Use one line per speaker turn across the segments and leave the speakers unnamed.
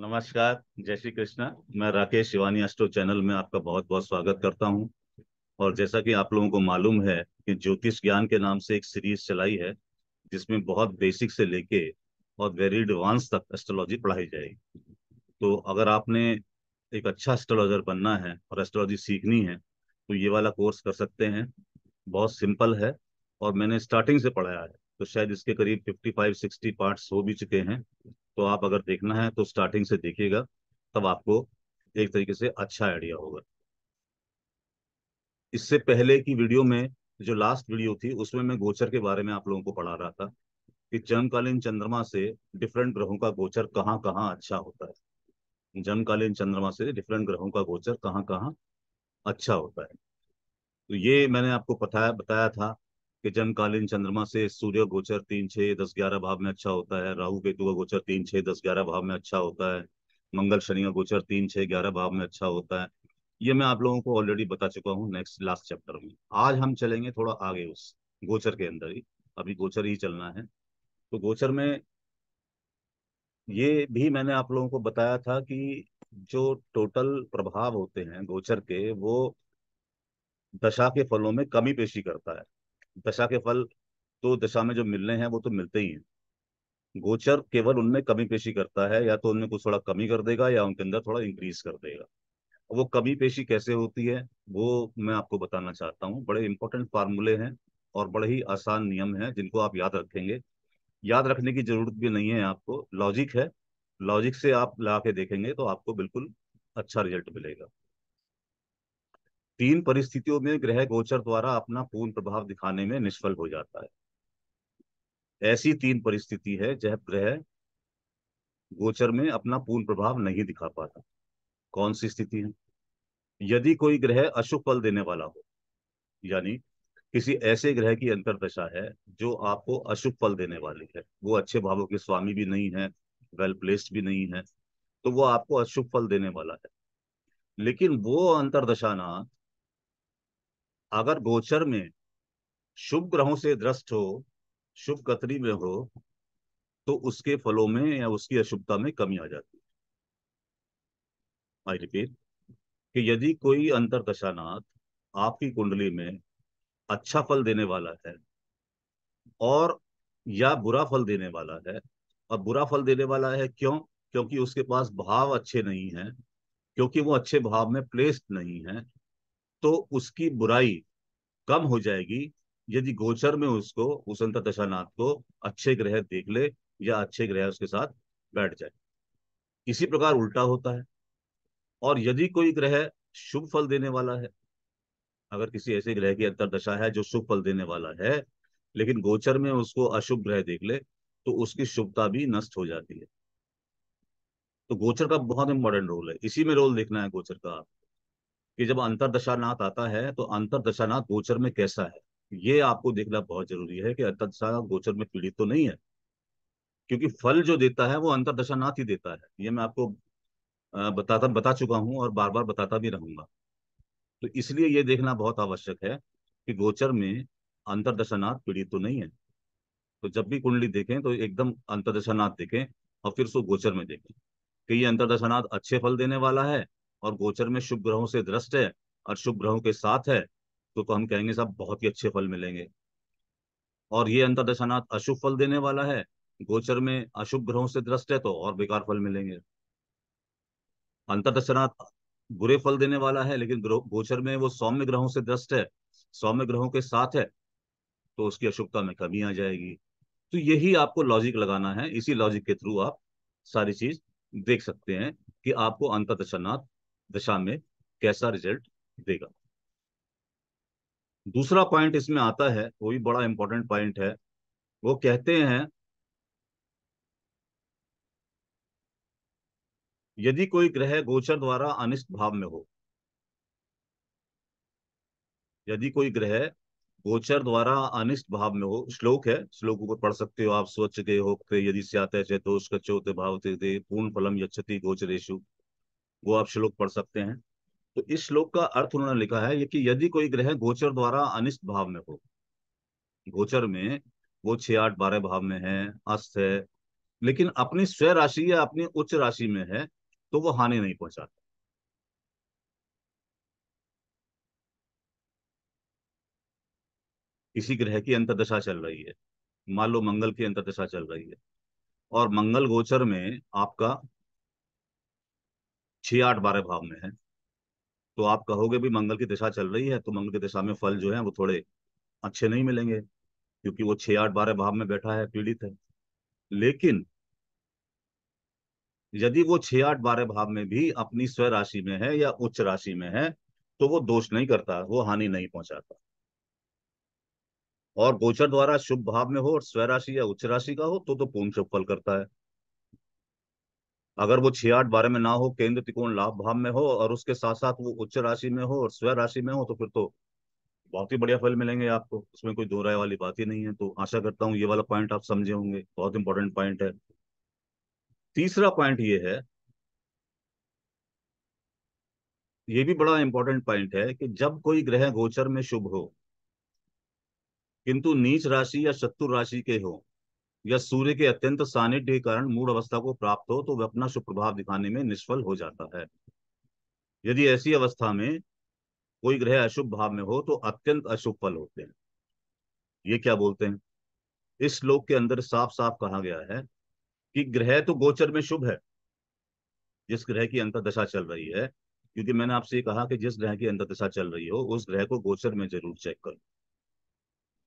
नमस्कार जय श्री कृष्णा मैं राकेश शिवानी अस्टो चैनल में आपका बहुत बहुत स्वागत करता हूं और जैसा कि आप लोगों को मालूम है कि ज्योतिष ज्ञान के नाम से एक सीरीज चलाई है जिसमें बहुत बेसिक से लेके और वेरी एडवांस तक एस्ट्रोलॉजी पढ़ाई जाएगी तो अगर आपने एक अच्छा एस्ट्रोलॉजर बनना है और एस्ट्रोलॉजी सीखनी है तो ये वाला कोर्स कर सकते हैं बहुत सिंपल है और मैंने स्टार्टिंग से पढ़ाया है तो शायद इसके करीब फिफ्टी फाइव सिक्सटी पार्ट्स हो भी चुके हैं तो आप अगर देखना है तो स्टार्टिंग से देखिएगा तब आपको एक तरीके से अच्छा आइडिया होगा इससे पहले की वीडियो में जो लास्ट वीडियो थी उसमें मैं गोचर के बारे में आप लोगों को पढ़ा रहा था कि जन्मकालीन चंद्रमा से डिफरेंट ग्रहों का गोचर कहाँ कहाँ अच्छा होता है जन्मकालीन चंद्रमा से डिफरेंट ग्रहों का गोचर कहाँ कहाँ अच्छा होता है तो ये मैंने आपको बताया बताया था कि जन्मकालीन चंद्रमा से सूर्य गोचर तीन छह दस ग्यारह भाव में अच्छा होता है राहु केतु का गोचर तीन छह दस ग्यारह भाव में अच्छा होता है मंगल शनि का गोचर तीन छह ग्यारह भाव में अच्छा होता है ये मैं आप लोगों को ऑलरेडी बता चुका हूँ नेक्स्ट लास्ट चैप्टर में आज हम चलेंगे थोड़ा आगे उस गोचर के अंदर ही अभी गोचर ही चलना है तो गोचर में ये भी मैंने आप लोगों को बताया था कि जो टोटल प्रभाव होते हैं गोचर के वो दशा के फलों में कमी पेशी करता है दशा के फल तो दशा में जो मिलने हैं वो तो मिलते ही हैं गोचर केवल उनमें कमी पेशी करता है या तो उनमें कुछ थोड़ा कमी कर देगा या उनके अंदर थोड़ा इंक्रीज कर देगा वो कमी पेशी कैसे होती है वो मैं आपको बताना चाहता हूँ बड़े इंपॉर्टेंट फार्मूले हैं और बड़े ही आसान नियम हैं जिनको आप याद रखेंगे याद रखने की जरूरत भी नहीं है आपको लॉजिक है लॉजिक से आप ला के देखेंगे तो आपको बिल्कुल अच्छा रिजल्ट मिलेगा तीन परिस्थितियों में ग्रह गोचर द्वारा अपना पूर्ण प्रभाव दिखाने में निष्फल हो जाता है ऐसी तीन परिस्थिति है जह ग्रह गोचर में अपना पूर्ण प्रभाव नहीं दिखा पाता कौन सी स्थिति है यदि कोई ग्रह अशुभ फल देने वाला हो यानी किसी ऐसे ग्रह की अंतरदशा है जो आपको अशुभ फल देने वाली है वो अच्छे भावों के स्वामी भी नहीं है वेल प्लेस्ड भी नहीं है तो वो आपको अशुभ फल देने वाला है लेकिन वो अंतरदशा ना अगर गोचर में शुभ ग्रहों से दृष्ट हो शुभ कतरी में हो तो उसके फलों में या उसकी अशुभता में कमी आ जाती है आई रिपीट कि यदि कोई दशानाथ आपकी कुंडली में अच्छा फल देने वाला है और या बुरा फल देने वाला है और बुरा फल देने वाला है क्यों क्योंकि उसके पास भाव अच्छे नहीं है क्योंकि वो अच्छे भाव में प्लेस्ड नहीं है तो उसकी बुराई कम हो जाएगी यदि गोचर में उसको उसंत दशानाथ को अच्छे ग्रह देख ले या अच्छे ग्रह उसके साथ बैठ जाए इसी प्रकार उल्टा होता है और यदि कोई ग्रह शुभ फल देने वाला है अगर किसी ऐसे ग्रह की अंतरदशा है जो शुभ फल देने वाला है लेकिन गोचर में उसको अशुभ ग्रह देख ले तो उसकी शुभता भी नष्ट हो जाती है तो गोचर का बहुत इंपॉर्टेंट रोल है इसी में रोल देखना है गोचर का आपको कि जब अंतरदशानाथ आता है तो अंतरदशानाथ गोचर में कैसा है ये आपको देखना बहुत जरूरी है कि अंतरदशानाथ गोचर में पीड़ित तो नहीं है क्योंकि फल जो देता है वो अंतरदशानाथ ही देता है ये मैं आपको बताता बता चुका हूं और बार बार बताता भी रहूंगा तो इसलिए ये देखना बहुत आवश्यक है कि गोचर में अंतरदशानाथ पीड़ित तो नहीं है तो जब भी कुंडली देखें तो एकदम अंतरदशानाथ देखें और फिर उसको गोचर में देखें कि ये अंतरदशानाथ अच्छे फल देने वाला है और गोचर में शुभ ग्रहों से दृष्ट है और शुभ ग्रहों के साथ है तो, तो हम कहेंगे साहब बहुत ही अच्छे फल मिलेंगे और ये अंतरदशानाथ अशुभ फल देने वाला है गोचर में अशुभ ग्रहों से दृष्ट है तो और बेकार फल मिलेंगे अंतरदशानाथ बुरे फल देने वाला है लेकिन गोचर में वो सौम्य ग्रहों से दृष्ट है सौम्य ग्रहों के साथ है तो उसकी अशुभता में कमी आ जाएगी तो यही आपको लॉजिक लगाना है इसी लॉजिक के थ्रू आप सारी चीज देख सकते हैं कि आपको अंतरदशानाथ दशा में कैसा रिजल्ट देगा दूसरा पॉइंट इसमें आता है वो भी बड़ा इंपॉर्टेंट पॉइंट है वो कहते हैं यदि कोई ग्रह गोचर द्वारा अनिष्ट भाव में हो यदि कोई ग्रह गोचर द्वारा अनिष्ट भाव में हो श्लोक है श्लोक को पढ़ सकते हो आप स्वच्छ के होते यदि से आते चेतोष दोष होते भाव पूर्ण फलम यक्षति गोचरेशु वो आप श्लोक पढ़ सकते हैं तो इस श्लोक का अर्थ उन्होंने लिखा है कि यदि कोई ग्रह गोचर द्वारा अनिष्ट भाव में हो गोचर में वो छह आठ बारह भाव में है अस्त है लेकिन अपनी स्वयं राशि या अपनी उच्च राशि में है तो वो हानि नहीं पहुंचाता किसी ग्रह की अंतरदशा चल रही है मान लो मंगल की अंतरदशा चल रही है और मंगल गोचर में आपका छह आठ बारह भाव में है तो आप कहोगे भी मंगल की दिशा चल रही है तो मंगल की दिशा में फल जो है वो थोड़े अच्छे नहीं मिलेंगे क्योंकि वो छह आठ बारह भाव में बैठा है पीड़ित है लेकिन यदि वो छह आठ बारह भाव में भी अपनी स्व राशि में है या उच्च राशि में है तो वो दोष नहीं करता वो हानि नहीं पहुंचाता और गोचर द्वारा शुभ भाव में हो और स्व राशि या उच्च राशि का हो तो तो पूर्ण शुभ फल करता है अगर वो छियाठ बारह में ना हो केंद्र त्रिकोण लाभ भाव में हो और उसके साथ साथ वो उच्च राशि में हो और स्वयं राशि में हो तो फिर तो बहुत ही बढ़िया फल मिलेंगे आपको उसमें कोई दो राय वाली बात ही नहीं है तो आशा करता हूँ ये वाला पॉइंट आप समझे होंगे बहुत इंपॉर्टेंट पॉइंट है तीसरा पॉइंट ये है ये भी बड़ा इंपॉर्टेंट पॉइंट है कि जब कोई ग्रह गोचर में शुभ हो किंतु नीच राशि या शत्रु राशि के हो या सूर्य के अत्यंत सानिध्य के कारण मूड अवस्था को प्राप्त हो तो वह अपना शुभ प्रभाव दिखाने में निष्फल हो जाता है यदि ऐसी अवस्था में कोई ग्रह अशुभ भाव में हो तो अत्यंत अशुभ फल होते हैं ये क्या बोलते हैं इस श्लोक के अंदर साफ साफ कहा गया है कि ग्रह तो गोचर में शुभ है जिस ग्रह की अंतरदशा चल रही है क्योंकि मैंने आपसे कहा कि जिस ग्रह की दशा चल रही हो उस ग्रह को गोचर में जरूर चेक करो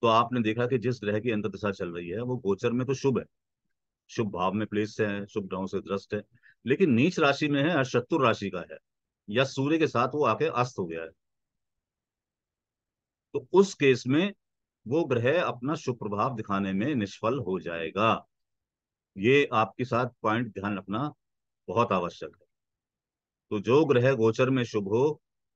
तो आपने देखा कि जिस ग्रह की अंतशा चल रही है वो गोचर में तो शुभ है शुभ भाव में प्लेस है शुभ ग्रहों से दृष्ट है लेकिन नीच राशि में है शत्रु राशि का है या सूर्य के साथ वो आके अस्त हो गया है तो उस केस में वो ग्रह अपना शुभ प्रभाव दिखाने में निष्फल हो जाएगा ये आपके साथ पॉइंट ध्यान रखना बहुत आवश्यक है तो जो ग्रह गोचर में शुभ हो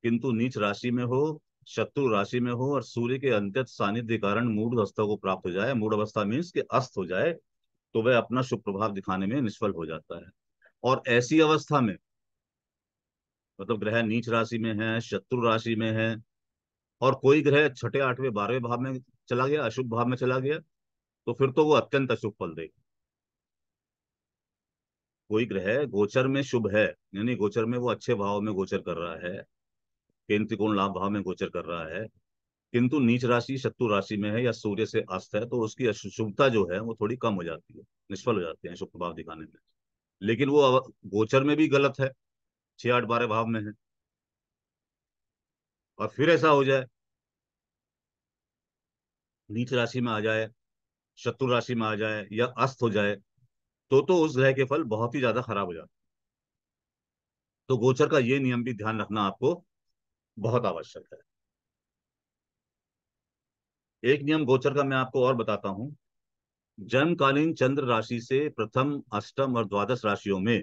किंतु नीच राशि में हो शत्रु राशि में हो और सूर्य के अंत्यत सानिध्य कारण मूड अवस्था को प्राप्त हो जाए मूड अवस्था मीन्स के अस्त हो जाए तो वह अपना शुभ प्रभाव दिखाने में निष्फल हो जाता है और ऐसी अवस्था में मतलब ग्रह नीच राशि में है शत्रु राशि में है और कोई ग्रह छठे आठवें बारहवें भाव में चला गया अशुभ भाव में चला गया तो फिर तो वो अत्यंत अशुभ फल देगा कोई ग्रह गोचर में शुभ है यानी गोचर में वो अच्छे भाव में गोचर कर रहा है केंद्र त्रिकोण लाभ भाव में गोचर कर रहा है किंतु नीच राशि शत्रु राशि में है या सूर्य से अस्त है तो उसकी अशुभता जो है वो थोड़ी कम हो जाती है निष्फल हो जाती है शुभ भाव दिखाने में लेकिन वो गोचर में भी गलत है छह आठ बारह भाव में है और फिर ऐसा हो जाए नीच राशि में आ जाए शत्रु राशि में आ जाए या अस्त हो जाए तो तो उस ग्रह के फल बहुत ही ज्यादा खराब हो जाते हैं तो गोचर का ये नियम भी ध्यान रखना आपको बहुत आवश्यक है एक नियम गोचर का मैं आपको और बताता हूं जन्मकालीन चंद्र राशि से प्रथम अष्टम और द्वादश राशियों में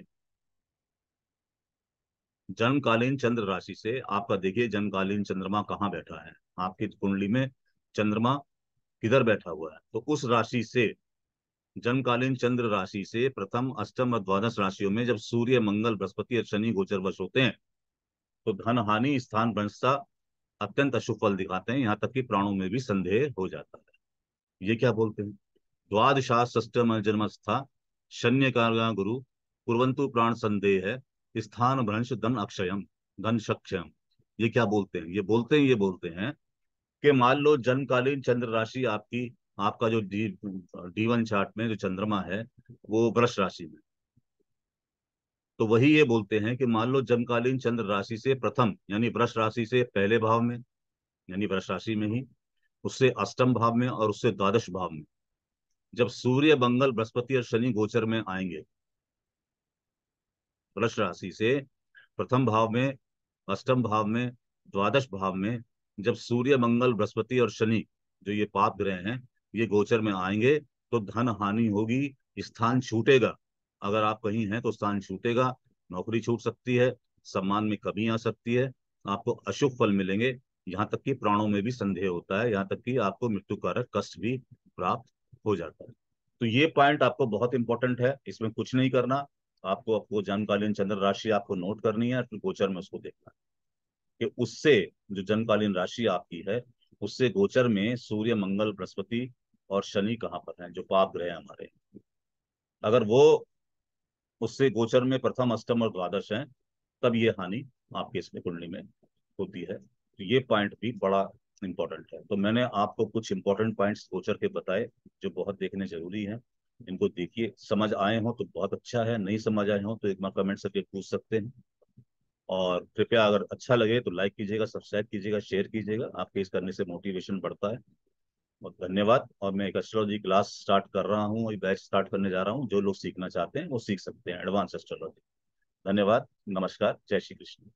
जन्मकालीन चंद्र राशि से आपका देखिए जन्मकालीन चंद्रमा कहाँ बैठा है आपकी कुंडली में चंद्रमा किधर बैठा हुआ है तो उस राशि से जन्मकालीन चंद्र राशि से प्रथम अष्टम और द्वादश राशियों में जब सूर्य मंगल बृहस्पति और शनि गोचर वश होते हैं तो धन हानि स्थान भ्रंशता अत्यंत अशुभ फल दिखाते हैं यहाँ तक कि प्राणों में भी संदेह हो जाता है ये क्या बोलते हैं द्वादशाष्टम जन्मस्था शन्य कारगा गुरु कुरंतु प्राण संदेह है स्थान भ्रंश धन अक्षयम धन सक्षम ये क्या बोलते हैं ये बोलते हैं ये बोलते हैं कि मान लो जन्मकालीन चंद्र राशि आपकी आपका जो जीवन चार्ट में जो चंद्रमा है वो वृक्ष राशि में तो वही ये बोलते हैं कि मान लो जमकालीन चंद्र राशि से प्रथम यानी वृक्ष राशि से पहले भाव में यानी वृक्ष राशि में ही उससे अष्टम भाव में और उससे द्वादश भाव में जब सूर्य मंगल बृहस्पति और शनि गोचर में आएंगे वृक्ष राशि से प्रथम भाव में अष्टम भाव में द्वादश भाव में जब सूर्य मंगल बृहस्पति और शनि जो ये पाप ग्रह हैं ये गोचर में आएंगे तो धन हानि होगी स्थान छूटेगा अगर आप कहीं हैं तो स्थान छूटेगा नौकरी छूट सकती है सम्मान में कमी आ सकती है आपको अशुभ फल मिलेंगे यहाँ तक कि प्राणों में भी संदेह होता है यहाँ तक कि आपको मृत्यु कारक कष्ट भी प्राप्त हो जाता है तो ये पॉइंट आपको बहुत इंपॉर्टेंट है इसमें कुछ नहीं करना आपको आपको जन्मकालीन चंद्र राशि आपको नोट करनी है फिर गोचर में उसको देखना है कि उससे जो जन्मकालीन राशि आपकी है उससे गोचर में सूर्य मंगल बृहस्पति और शनि कहाँ पर है जो पाप ग्रह हमारे अगर वो उससे गोचर में प्रथम अष्टम और द्वादश है तब ये हानि आपके इसमें कुंडली में होती है तो ये पॉइंट भी बड़ा इंपॉर्टेंट है तो मैंने आपको कुछ इंपॉर्टेंट पॉइंट्स गोचर के बताए जो बहुत देखने जरूरी हैं इनको देखिए समझ आए हो तो बहुत अच्छा है नहीं समझ आए हो तो एक बार कमेंट करके पूछ सकते हैं और कृपया अगर अच्छा लगे तो लाइक कीजिएगा सब्सक्राइब कीजिएगा शेयर कीजिएगा आपके इस करने से मोटिवेशन बढ़ता है बहुत धन्यवाद और मैं एक एस्ट्रोलॉजी क्लास स्टार्ट कर रहा हूँ बैच स्टार्ट करने जा रहा हूँ जो लोग सीखना चाहते हैं वो सीख सकते हैं एडवांस एस्ट्रोलॉजी धन्यवाद नमस्कार जय श्री कृष्ण